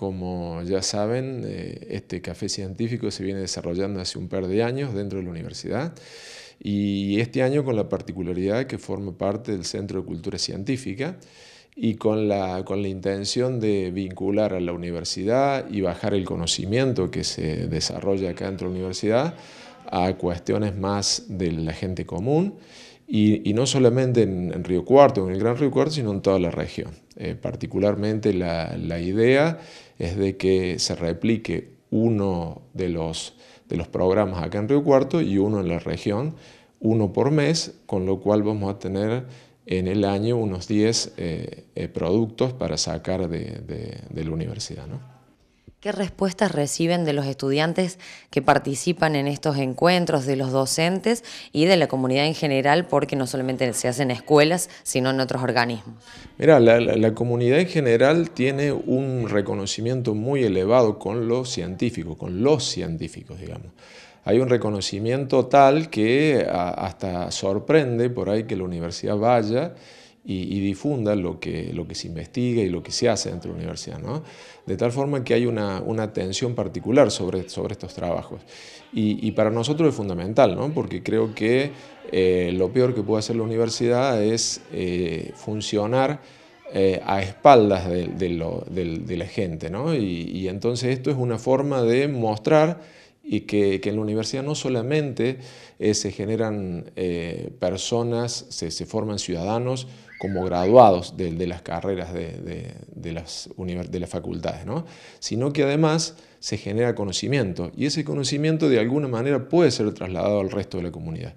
Como ya saben, eh, este café científico se viene desarrollando hace un par de años dentro de la universidad y este año con la particularidad que forma parte del Centro de Cultura Científica y con la, con la intención de vincular a la universidad y bajar el conocimiento que se desarrolla acá dentro de la universidad a cuestiones más de la gente común y, no solamente en, Río Cuarto, en el Gran Río Cuarto, sino en toda la región. Eh, particularmente la, la idea es de que se replique uno de los, programas acá en Río Cuarto y uno en la región, uno por mes, con lo cual vamos a tener en el año unos 10 eh, eh, productos para sacar de, la universidad. ¿Qué respuestas reciben de los estudiantes que participan en estos encuentros, de los docentes y de la comunidad en general? Porque no solamente se hacen escuelas, sino en otros organismos. Mira, la, comunidad en general tiene un reconocimiento muy elevado con los científicos, con los científicos, digamos. Hay un reconocimiento tal que hasta sorprende por ahí que la universidad vaya y, difunda lo que, lo que se investiga y lo que se hace dentro de la universidad. ¿no? De tal forma que hay una, una atención particular sobre, sobre estos trabajos. Y, para nosotros es fundamental, ¿no? porque creo que eh, lo peor que puede hacer la universidad es eh, funcionar eh, a espaldas de, de, la gente. ¿no? Y, y entonces esto es una forma de mostrar y que, en la universidad no solamente eh, se generan eh, personas, se, forman ciudadanos como graduados de, las carreras de, de, las, de las facultades, ¿no? sino que además se genera conocimiento y ese conocimiento de alguna manera puede ser trasladado al resto de la comunidad.